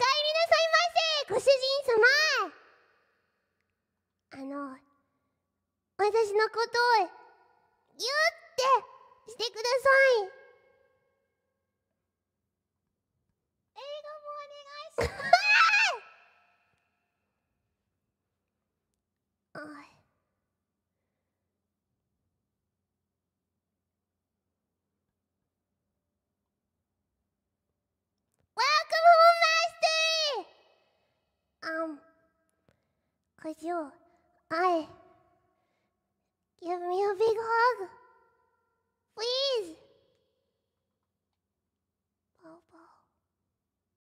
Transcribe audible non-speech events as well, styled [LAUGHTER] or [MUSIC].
帰りなさいませご主人様あの私のことをギュってしてください映画もお願いします [LAUGHS] 可就爱。